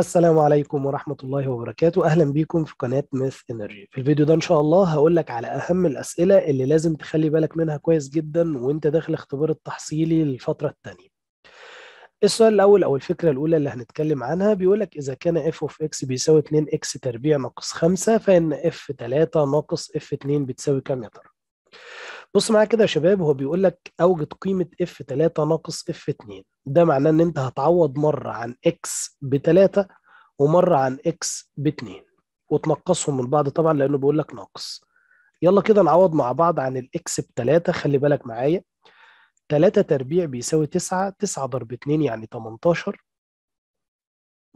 السلام عليكم ورحمة الله وبركاته أهلا بيكم في قناة ميث انرجي في الفيديو ده إن شاء الله هقول لك على أهم الأسئلة اللي لازم تخلي بالك منها كويس جدا وانت داخل اختبار التحصيلي للفترة الثانية السؤال الأول أو الفكرة الأولى اللي هنتكلم عنها بيقول لك إذا كان f of x بيساوي 2 x تربيع ناقص 5 فإن f 3 ناقص f 2 بتساوي كم يا ترى؟ بص معايا كده يا شباب هو بيقول لك أوجد قيمة f 3 ناقص f 2 ده معناه ان انت هتعوض مرة عن اكس ب 3 ومرة عن اكس ب 2 وتنقصهم من بعض طبعا لانه بيقول لك ناقص يلا كده نعوض مع بعض عن الاكس ب 3 خلي بالك معايا 3 تربيع بيساوي 9 9 ضرب 2 يعني 18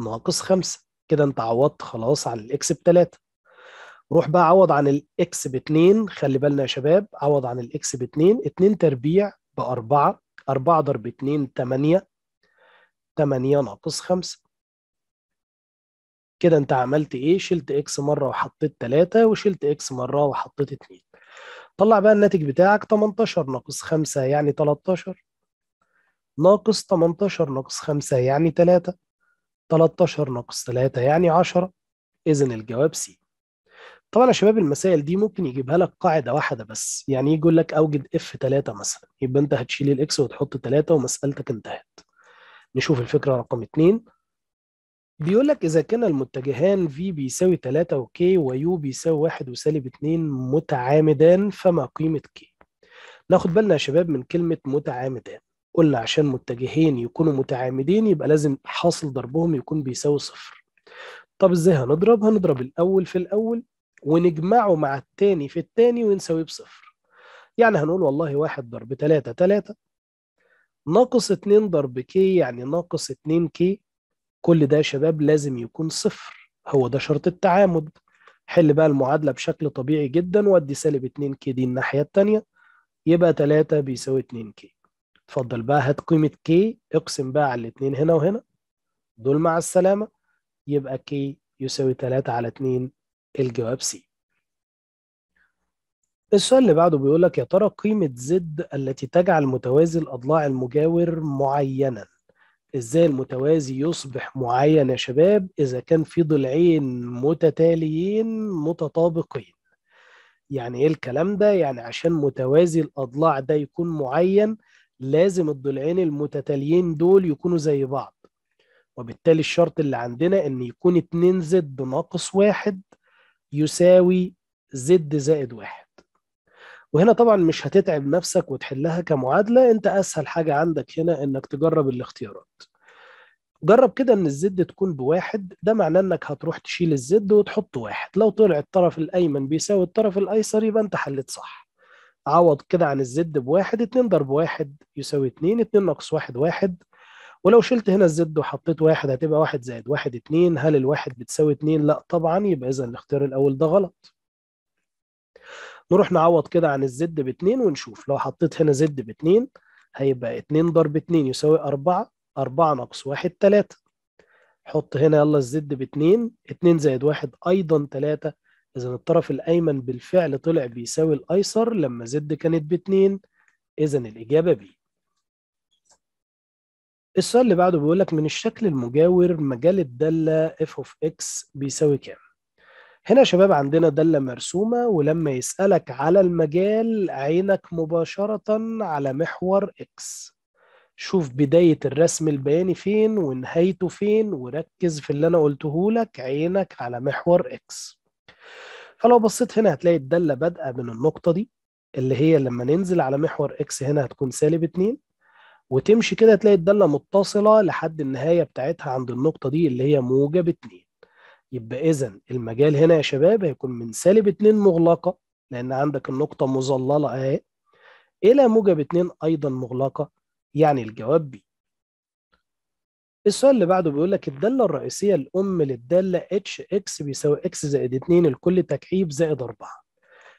ناقص 5 كده انت عوضت خلاص عن الاكس ب 3 روح بقى عوض عن الاكس ب 2 خلي بالنا يا شباب عوض عن الاكس ب 2 2 تربيع ب 4 4 ضرب 2 8 8 ناقص 5 كده انت عملت ايه شلت اكس مره وحطيت 3 وشلت اكس مره وحطيت 2 طلع بقى الناتج بتاعك 18 ناقص 5 يعني 13 ناقص 18 ناقص 5 يعني 3 13 ناقص 3 يعني 10 إذن الجواب سي طبعا يا شباب المسائل دي ممكن يجيبها لك قاعده واحده بس يعني يقول لك اوجد اف 3 مثلا يبقى انت هتشيل الاكس وتحط 3 ومسالتك انتهت نشوف الفكره رقم 2 بيقول لك اذا كان المتجهان في بيساوي 3 وكي ويو بيساوي 1 وسالب 2 متعامدان فما قيمه كي ناخد بالنا يا شباب من كلمه متعامدان قلنا عشان متجهين يكونوا متعامدين يبقى لازم حاصل ضربهم يكون بيساوي صفر طب ازاي هنضرب هنضرب الاول في الاول ونجمعه مع التاني في التاني ونساويه بصفر يعني هنقول والله واحد ضرب تلاتة تلاتة ناقص اتنين ضرب كي يعني ناقص اتنين كي كل ده يا شباب لازم يكون صفر هو ده شرط التعامد حل بقى المعادلة بشكل طبيعي جدا وادي سالب 2 كي دي الناحية التانية يبقى 3 بيساوي 2 كي اتفضل بقى هات قيمة كي اقسم بقى على الاتنين هنا وهنا دول مع السلامة يبقى كي يساوي 3 على 2 الجواب سي السؤال اللي بعده بيقول لك يا ترى قيمة زد التي تجعل متوازي الأضلاع المجاور معينا ازاي المتوازي يصبح معين يا شباب إذا كان في ضلعين متتاليين متطابقين يعني إيه الكلام ده؟ يعني عشان متوازي الأضلاع ده يكون معين لازم الضلعين المتتاليين دول يكونوا زي بعض وبالتالي الشرط اللي عندنا إن يكون اتنين زد ناقص واحد يساوي زد زائد واحد وهنا طبعا مش هتتعب نفسك وتحلها كمعادلة انت اسهل حاجة عندك هنا انك تجرب الاختيارات جرب كده ان الزد تكون بواحد ده معناه انك هتروح تشيل الزد وتحط واحد لو طلع الطرف الايمن بيساوي الطرف الايسر يبقى انت حليت صح عوض كده عن الزد بواحد اتنين ضرب واحد يساوي اتنين اتنين ناقص واحد واحد ولو شلت هنا الزد وحطيت واحد هتبقى واحد زائد واحد اتنين هل الواحد بتساوي اتنين؟ لا طبعا يبقى إذا الاختيار الأول ده غلط. نروح نعوض كده عن الزد باتنين ونشوف لو حطيت هنا زد باتنين هيبقى اتنين ضرب اتنين يساوي أربعة أربعة ناقص واحد تلاتة حط هنا يلا الزد باتنين اتنين زائد واحد أيضا تلاتة إذا الطرف الأيمن بالفعل طلع بيساوي الأيسر لما زد كانت باتنين إذا الإجابة بي السؤال اللي بعده بيقول لك من الشكل المجاور مجال الدالة f of x بيساوي كام؟ هنا يا شباب عندنا دالة مرسومة ولما يسألك على المجال عينك مباشرة على محور x شوف بداية الرسم البياني فين ونهايته فين وركز في اللي أنا قلته لك عينك على محور x فلو بصيت هنا هتلاقي الدالة بادئة من النقطة دي اللي هي لما ننزل على محور x هنا هتكون سالب 2 وتمشي كده تلاقي الدالة متصلة لحد النهاية بتاعتها عند النقطة دي اللي هي موجب 2 يبقى إذا المجال هنا يا شباب هيكون من سالب 2 مغلقة لأن عندك النقطة مظللة أهي إلى موجب 2 أيضا مغلقة يعني الجواب بي السؤال اللي بعده بيقول لك الدالة الرئيسية الأم للدالة اتش اكس بيساوي اكس زائد 2 الكل تكعيب زائد 4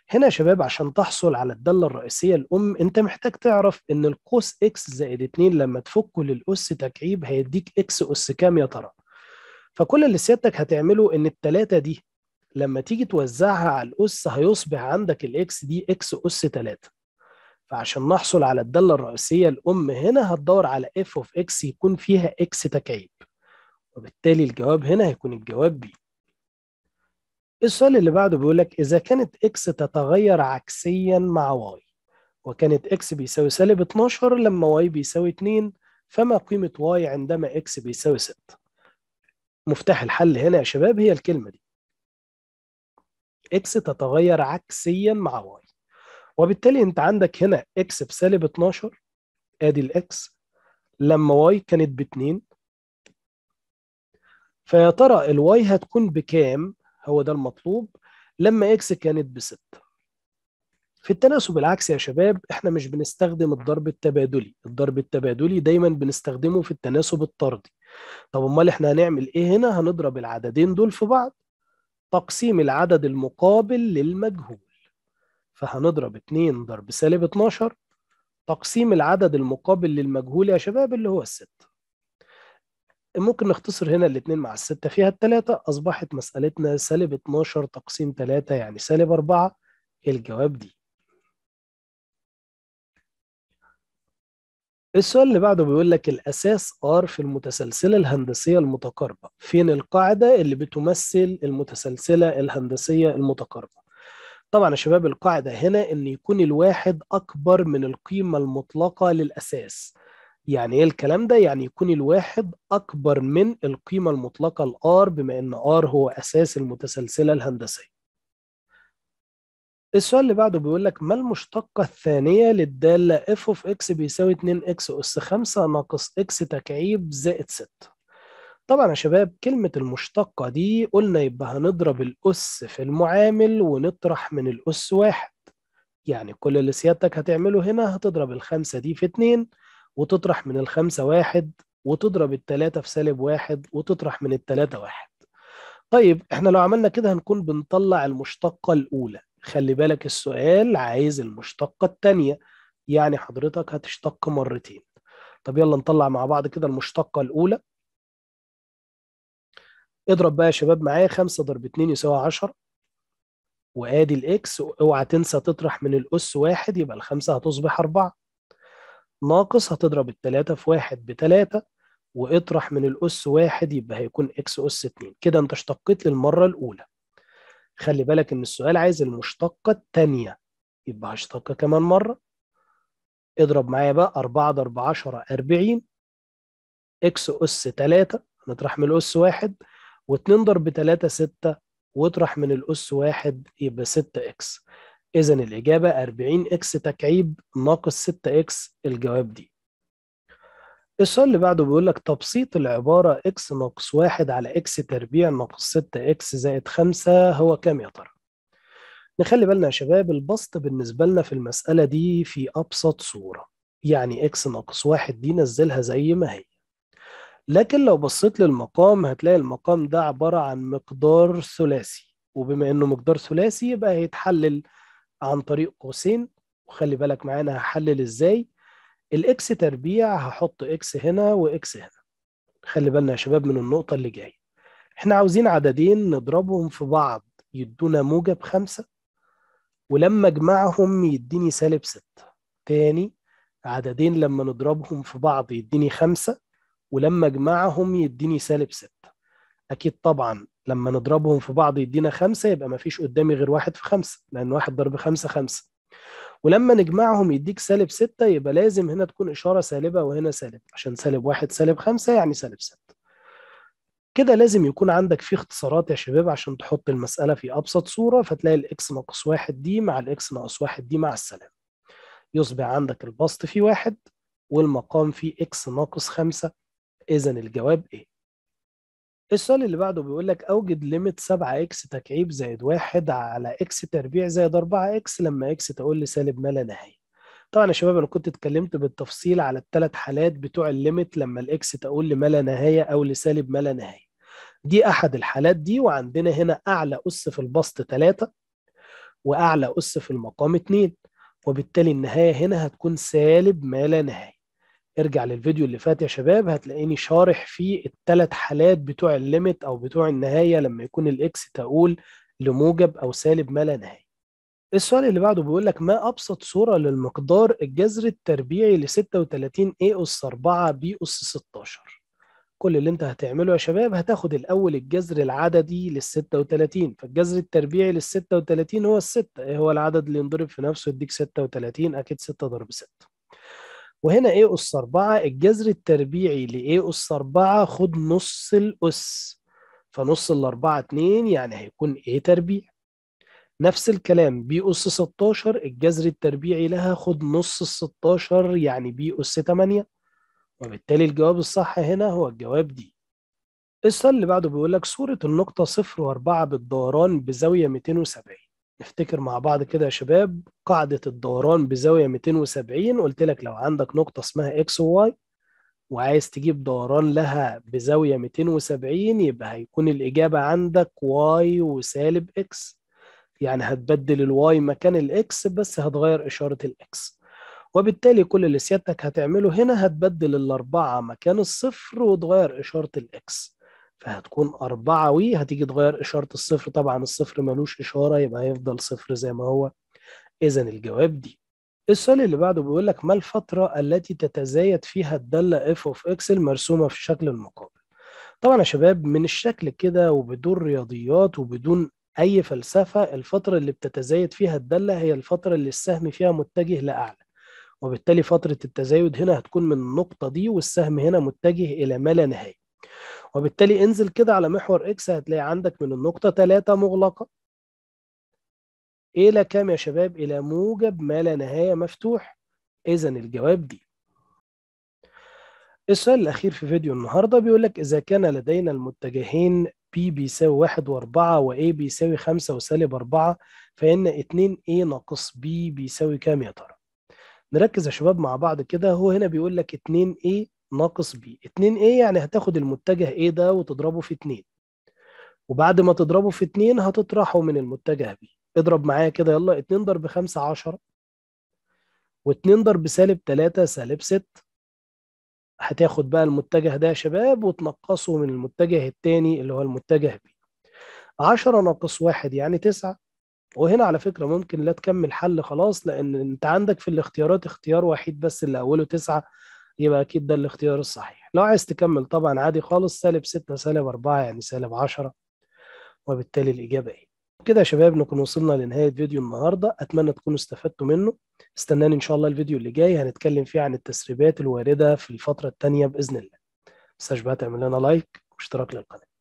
هنا يا شباب عشان تحصل على الدالة الرئيسية الأم أنت محتاج تعرف إن القوس إكس زائد 2 لما تفكه للأس تكعيب هيديك إكس أس كام يا ترى؟ فكل اللي سيادتك هتعمله إن التلاتة دي لما تيجي توزعها على الأس هيصبح عندك الإكس دي إكس أس 3 فعشان نحصل على الدالة الرئيسية الأم هنا هتدور على f of x يكون فيها x تكعيب وبالتالي الجواب هنا هيكون الجواب بي السؤال اللي بعده بيقول لك إذا كانت إكس تتغير عكسيا مع واي وكانت إكس بيساوي سالب 12 لما واي بيساوي 2 فما قيمة واي عندما إكس بيساوي 6 مفتاح الحل هنا يا شباب هي الكلمة دي إكس تتغير عكسيا مع واي وبالتالي أنت عندك هنا إكس بسالب 12 آدي الإكس لما واي كانت باتنين فيا ترى الواي هتكون بكام هو ده المطلوب لما اكس كانت بستة في التناسب العكسي يا شباب احنا مش بنستخدم الضرب التبادلي الضرب التبادلي دايما بنستخدمه في التناسب الطردي طب امال احنا هنعمل ايه هنا هنضرب العددين دول في بعض تقسيم العدد المقابل للمجهول فهنضرب 2 ضرب سالب 12 تقسيم العدد المقابل للمجهول يا شباب اللي هو الستة ممكن نختصر هنا الاثنين مع الستة فيها الثلاثة أصبحت مسألتنا سالب 12 تقسيم 3 يعني سالب 4 إيه الجواب دي السؤال اللي بعده بيقول لك الأساس R في المتسلسلة الهندسية المتقاربة فين القاعدة اللي بتمثل المتسلسلة الهندسية المتقاربة طبعا يا شباب القاعدة هنا إن يكون الواحد أكبر من القيمة المطلقة للأساس يعني ايه الكلام ده يعني يكون الواحد اكبر من القيمه المطلقه الار بما ان ار هو اساس المتسلسله الهندسيه السؤال اللي بعده بيقول لك ما المشتقه الثانيه للداله اف اوف اكس بيساوي 2 اكس اس 5 ناقص اكس تكعيب زائد 6 طبعا يا شباب كلمه المشتقه دي قلنا يبقى هنضرب الاس في المعامل ونطرح من الاس واحد يعني كل اللي سيادتك هتعمله هنا هتضرب الخمسة دي في 2 وتطرح من الخمسة واحد وتضرب التلاتة في سالب واحد وتطرح من التلاتة واحد طيب احنا لو عملنا كده هنكون بنطلع المشتقة الأولى خلي بالك السؤال عايز المشتقة الثانية يعني حضرتك هتشتق مرتين طب يلا نطلع مع بعض كده المشتقة الأولى اضرب بقى يا شباب معايا 5 ضرب 2 يساوي 10 وادي الاكس اوعى تنسى تطرح من الاس واحد يبقى الخمسه هتصبح اربعه ناقص هتضرب التلاتة في واحد بتلاتة واطرح من الأس واحد يبقى هيكون إكس أس اتنين كده أنت اشتقيت للمرة الأولى خلي بالك إن السؤال عايز المشتقة التانية يبقى هشتق كمان مرة اضرب معايا بقى أربعة ضرب عشرة أربعين إكس أس تلاتة نطرح من الأس واحد واتنين ضرب تلاتة ستة واطرح من الأس واحد يبقى ستة إكس إذا الإجابة إكس تكعيب ناقص 6 إكس الجواب دي السؤال اللي بعده بيقول لك تبسيط العبارة x ناقص واحد على x تربيع ناقص 6x زائد 5 هو كام يا ترى؟ نخلي بالنا يا شباب البسط بالنسبة لنا في المسألة دي في أبسط صورة يعني x ناقص واحد دي نزلها زي ما هي لكن لو بصيت للمقام هتلاقي المقام ده عبارة عن مقدار ثلاثي وبما انه مقدار ثلاثي يبقى هيتحلل عن طريق قوسين وخلي بالك معانا هحلل ازاي الاكس تربيع هحط اكس هنا واكس هنا خلي بالنا يا شباب من النقطة اللي جاية احنا عاوزين عددين نضربهم في بعض يدونا موجب خمسة ولما اجمعهم يديني سالب ستة تاني عددين لما نضربهم في بعض يديني خمسة ولما اجمعهم يديني سالب ستة اكيد طبعا لما نضربهم في بعض يدينا خمسة يبقى ما فيش قدامي غير واحد في خمسة لأن واحد ضرب خمسة خمسة ولما نجمعهم يديك سالب ستة يبقى لازم هنا تكون إشارة سالبة وهنا سالب عشان سالب واحد سالب خمسة يعني سالب ستة كده لازم يكون عندك فيه اختصارات يا شباب عشان تحط المسألة في أبسط صورة فتلاقي الإكس ناقص واحد دي مع الإكس ناقص واحد دي مع السلام يصبح عندك البسط في واحد والمقام فيه إكس ناقص خمسة إذا الجواب إيه؟ السؤال اللي بعده بيقول لك اوجد ليميت 7 اكس تكعيب زائد 1 على اكس تربيع زائد 4 اكس لما اكس تقول لسالب ما لا نهايه. طبعا يا شباب انا كنت اتكلمت بالتفصيل على الثلاث حالات بتوع الليميت لما الاكس تقول لما لا نهايه او لسالب ما لا نهايه. دي احد الحالات دي وعندنا هنا اعلى اس في البسط 3 واعلى اس في المقام 2 وبالتالي النهايه هنا هتكون سالب ما لا نهايه. ارجع للفيديو اللي فات يا شباب هتلاقيني شارح فيه التلات حالات بتوع الليميت او بتوع النهايه لما يكون الاكس تقول لموجب او سالب ما لا نهايه السؤال اللي بعده بيقول لك ما ابسط صوره للمقدار الجذر التربيعي ل 36 اي اس 4 ب اس 16 كل اللي انت هتعمله يا شباب هتاخد الاول الجذر العددي لل 36 فالجذر التربيعي لل 36 هو 6 ايه هو العدد اللي ينضرب في نفسه يديك 36 اكيد 6 ضرب 6 وهنا A أس 4 الجذر التربيعي ل A أس 4 خد نص الأس فنص ال 4 2 يعني هيكون A إيه تربيع نفس الكلام بي أس 16 الجذر التربيعي لها خد نص ال 16 يعني بي أس 8 وبالتالي الجواب الصح هنا هو الجواب دي السؤال اللي بعده بيقول لك صورة النقطة 0 و4 بالدوران بزاوية 270 نفتكر مع بعض كده يا شباب قاعدة الدوران بزاوية 270 قلت لك لو عندك نقطة اسمها X و Y وعايز تجيب دوران لها بزاوية 270 يبقى هيكون الإجابة عندك Y وسالب X يعني هتبدل Y مكان X بس هتغير إشارة X وبالتالي كل اللي سيادتك هتعمله هنا هتبدل الأربعة مكان الصفر وتغير إشارة X فهتكون أربعة وي هتيجي تغير إشارة الصفر طبعا الصفر ملوش إشارة يبقى هيفضل صفر زي ما هو إذا الجواب دي السؤال اللي بعده بيقول لك ما الفترة التي تتزايد فيها الدالة اف اوف اكس المرسومة في الشكل المقابل طبعا يا شباب من الشكل كده وبدون رياضيات وبدون أي فلسفة الفترة اللي بتتزايد فيها الدالة هي الفترة اللي السهم فيها متجه لأعلى وبالتالي فترة التزايد هنا هتكون من النقطة دي والسهم هنا متجه إلى ما لا نهاية وبالتالي انزل كده على محور اكس هتلاقي عندك من النقطة 3 مغلقة إلى كام يا شباب؟ إلى موجب ما لا نهاية مفتوح إذا الجواب دي السؤال الأخير في فيديو النهاردة بيقول لك إذا كان لدينا المتجهين P بيساوي 1 و4 و A بيساوي 5 وسالب 4 فإن 2A ناقص B بيساوي كام يا ترى؟ نركز يا شباب مع بعض كده هو هنا بيقول لك 2A ناقص بي 2 ايه يعني هتاخد المتجه ايه ده وتضربه في 2 وبعد ما تضربه في 2 هتطرحه من المتجه بي اضرب معايا كده يلا 2 ضرب 5 10 و2 ضرب سالب 3 سالب 6 هتاخد بقى المتجه ده يا شباب وتنقصه من المتجه الثاني اللي هو المتجه بي 10 ناقص 1 يعني 9 وهنا على فكرة ممكن لا تكمل حل خلاص لأن أنت عندك في الاختيارات اختيار وحيد بس اللي أوله تسعة يبقى اكيد ده الاختيار الصحيح لو عايز تكمل طبعا عادي خالص سالب 6 سالب 4 يعني سالب 10 وبالتالي الاجابه ايه كده يا شباب نكون وصلنا لنهايه فيديو النهارده اتمنى تكونوا استفدتوا منه استناني ان شاء الله الفيديو اللي جاي هنتكلم فيه عن التسريبات الوارده في الفتره الثانيه باذن الله ما بقى تعمل لنا لايك واشتراك للقناه